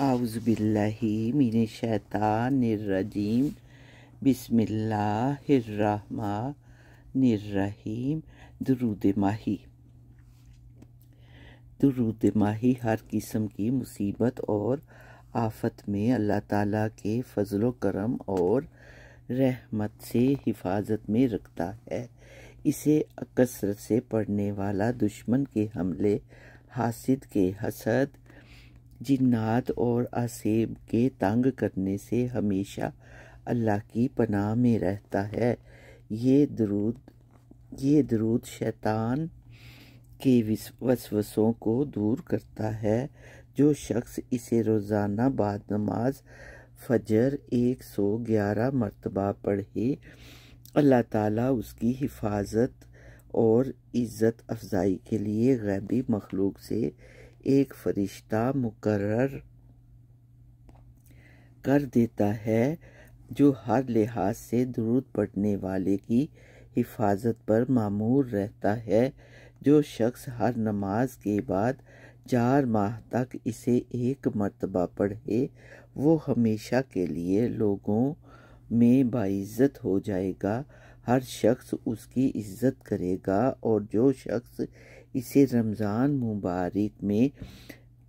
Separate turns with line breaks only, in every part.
आउज़बिल्लिमिनशैतानरजीम बिस्मिल्लाहिर्रहमानिर्रहीम दरुद माही दरुद माही हर किस्म की मुसीबत और आफत में अल्लाह ताला के फजलो करम और रहमत से हिफाजत में रखता है इसे कसरत से पढ़ने वाला दुश्मन के हमले हासिद के हसद जिन्नात और आसेब के तंग करने से हमेशा अल्लाह की पनाह में रहता है ये दरूद ये दरूद शैतान के वसवसों को दूर करता है जो शख्स इसे रोज़ाना बाद नमाज फजर एक सौ ग्यारह मरतबा पढ़े अल्लाह ताला उसकी हिफाजत और इज़्ज़त अफजाई के लिए गैबी मखलूक से एक फरिश्ता मुकर्र कर देता है जो हर लिहाज से दुरूद पढ़ने वाले की हिफाजत पर मामूर रहता है जो शख्स हर नमाज के बाद चार माह तक इसे एक मरतबा पढ़े वो हमेशा के लिए लोगों में बाइज्जत हो जाएगा हर शख्स उसकी इज्जत करेगा और जो शख्स इसे रमज़ान मुबारक में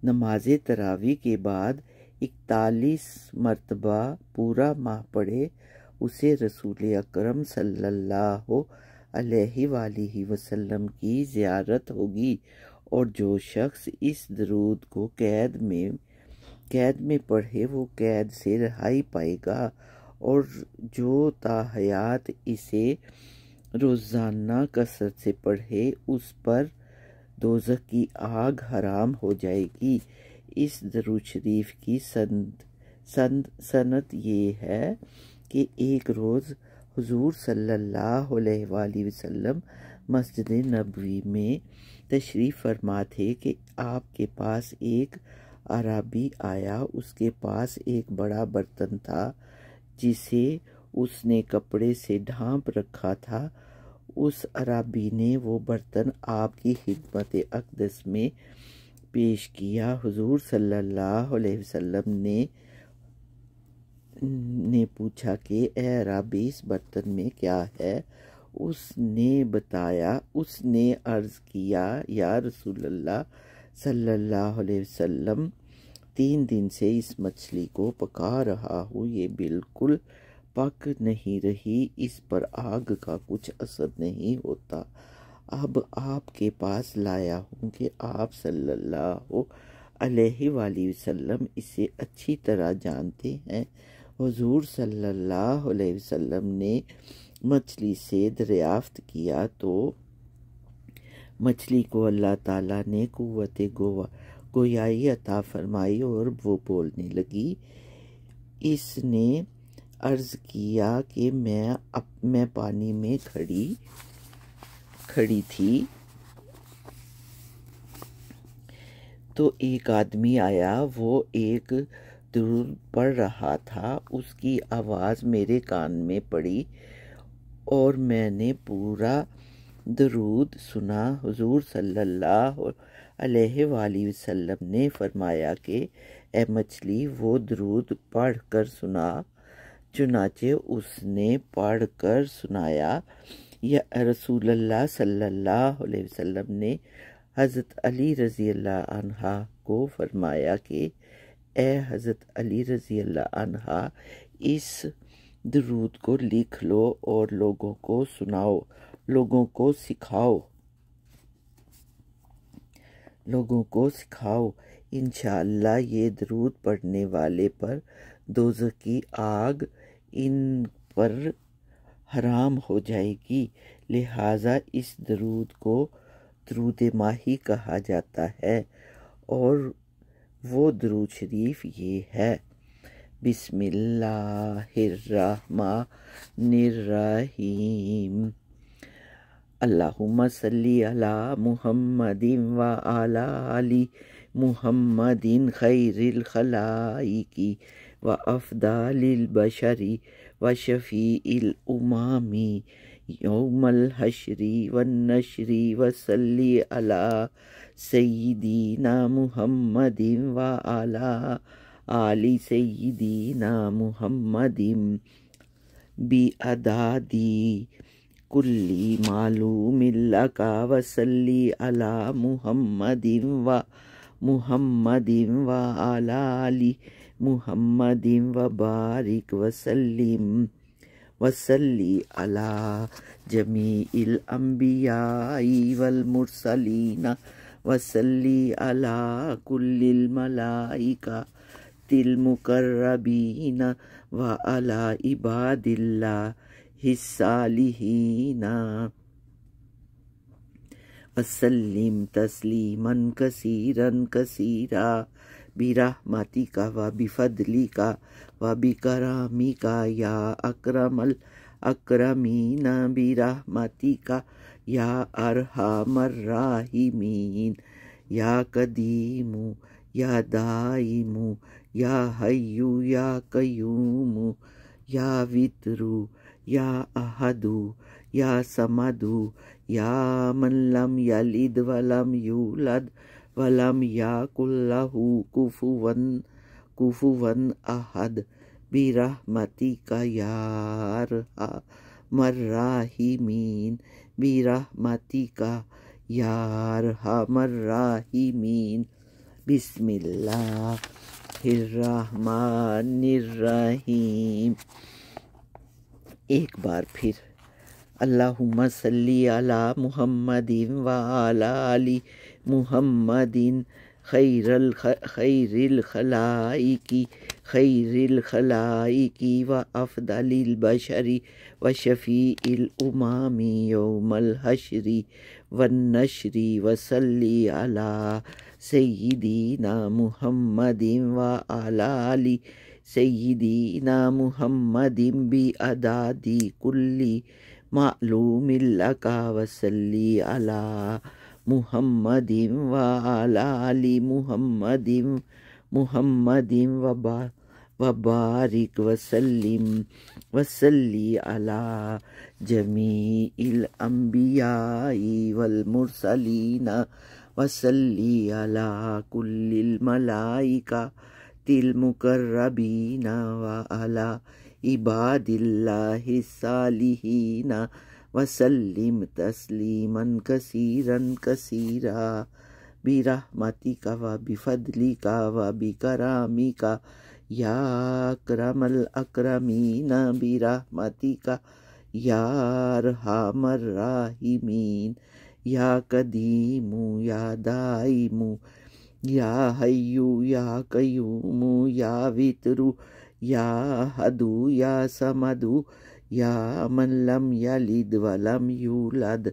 नमाज तरावी के बाद इकतालीस मरतबा पूरा माह पढ़े उसे रसूल अकरम सल्लल्लाहु अलैहि वसल्लम की ज़्यारत होगी और जो शख्स इस दरूद को कैद में कैद में पढ़े वो कैद से रहाई पाएगा और जो ताहयात इसे रोज़ाना कसरत से पढ़े उस पर दोजक की आग हराम हो जाएगी इस दरुज शरीफ की संद संद सनत ये है कि एक रोज़ हुजूर सल्लल्लाहु अलैहि वसल्लम मस्जिद नबवी में तशरीफ़ फरमा थे कि आपके पास एक अराबी आया उसके पास एक बड़ा बर्तन था जिसे उसने कपड़े से ढांप रखा था उस अराबी ने वो बर्तन आपकी हिदमत अकदस में पेश किया हुजूर सल्लल्लाहु अलैहि वसल्लम ने ने पूछा कि ए अराबी इस बर्तन में क्या है उसने बताया उसने अर्ज़ किया या रसूलल्लाह सल्लल्लाहु अलैहि वसल्लम तीन दिन से इस मछली को पका रहा हूँ ये बिल्कुल पक नहीं रही इस पर आग का कुछ असर नहीं होता अब आपके पास लाया हूँ कि आप सल्लल्लाहु अलैहि वसल्लम इसे अच्छी तरह जानते हैं हजूर सल्लल्लाहु अलैहि वसल्लम ने मछली से दरियाफ्त किया तो मछली को अल्लाह ताला ने कुत गोवा गोयाई अता फरमाई और वो बोलने लगी इसने अर्ज़ किया कि मैं अब मैं पानी में खड़ी खड़ी थी तो एक आदमी आया वो एक दूर पढ़ रहा था उसकी आवाज़ मेरे कान में पड़ी और मैंने पूरा दरूद सुना हजूर सल्ला वसम ने फरमाया कि ए मछली वो दरूद पढ़ कर सुना चुनाचे उसने पढ़ कर सुनाया या रसूल सल्ला वसम ने हज़रत अली रज़ी अल्लाह को फरमाया कि ए हज़रत अली रज़ी अल्लाह इस दरूद को लिख लो और लोगों को सुनाओ लोगों को सिखाओ लोगों को सिखाओ इन ये दरूद पढ़ने वाले पर दोज की आग इन पर हराम हो जाएगी लिहाजा इस दरूद को दरूद माही कहा जाता है और वो दरूद शरीफ ये है बिस्मिल्लाहिर्रहमानिर्रहीम اللهم صل على محمد وعلى آل محمد خير الخلائق وأفضل البشر وشفيع الأمم يوم الحشر والنشر وصل على سيدنا محمد وعلى آل سيدنا محمد بأداد कुल्ली मालूमिल्लका वसल्ली अला मुहम्मदिं व मुहम्मदिं व अलालि मुहम्मदिं व बारिक वसल्लिम वसल्ली अला जमील अम्बियाई वल मुरसलीना वसल्ली अला कुल्लिल मलाइका तिल मुकर्रबीना व अला इबादिल्ला हिस्सालिहीना वसलीम तस्लीमन कसीरन बीरा बिराहमती का व बिफदली का व बिकरामी का या अक्रमल अक्रमीन बिराहमती का या अरहामीन या कदीमु या दाइमु या हयु या कयूमु या वितरू या अहदु या समदु या मल्लम यलिद वलम यूलद वलम या कुल्लहु कुफुवन कुफुवन अहद बिरहमती का यार मर्राहिमीन बिरहमती का यार हमर्राहिमीन बिस्मिल्लाह हिर्रहमानिर्रहीम एक बार फिर अल्लाहुम्मा सल्ली अला मुहमदिन व अला अली खैरल खैरिल खलाई की खैरिल खलाई की व अफदलील बशरी व शफ़ी उमामी यौमल हशरी व नशरी वसली अला सईदीना मुहमदिन व आला अली सयदीना मुहम्मदिम बी अदादी कुल्ली मालूमिल्लका वसल्ली अला मुहम्मदिम व अला अली मुहम्मदिम मुहम्मदिम वबा वबारिक वसल्लिम वसल्ली अला जमील अम्बियाई वल मुरसलीना वसल्ली अला मलाइका المقربين وعلى عباد الله الصالحين وسلم تسليما كثيرا كثيرا برحمتك وبفضلك وبكرامك يا أكرم الأكرمين برحمتك يا أرحم الراحمين يا قديم يا دائم या हयु या कयूमु या वितरु या हदु या समदु या मल्लम या लिद्वलम वलम यूलद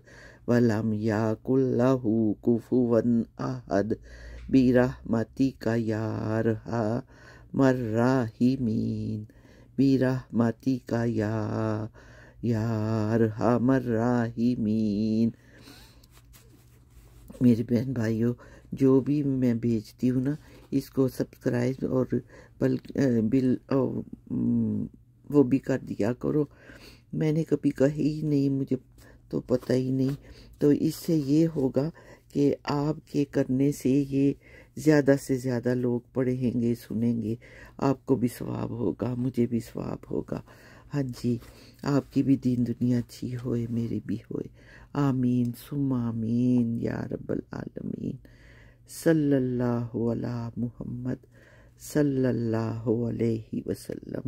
वलम या कुल्लहु कुफुवन अहद बिरहमति का यार हा मर्राहिमीन बिरहमति का या यार हा मर्राहिमीन मेरे बहन भाइयों जो भी मैं भेजती हूँ ना इसको सब्सक्राइब और बल बिल और वो भी कर दिया करो मैंने कभी कही ही नहीं मुझे तो पता ही नहीं तो इससे ये होगा कि आपके करने से ये ज़्यादा से ज़्यादा लोग पढ़ेंगे सुनेंगे आपको भी स्वाब होगा मुझे भी स्वाब होगा हाँ जी आपकी भी दीन दुनिया अच्छी होए मेरी भी होए आमीन सुम आमीन या रब्बल आलमीन सल्लल्लाहु अलैहि मोहम्मद सल्लल्लाहु अलैहि वसल्लम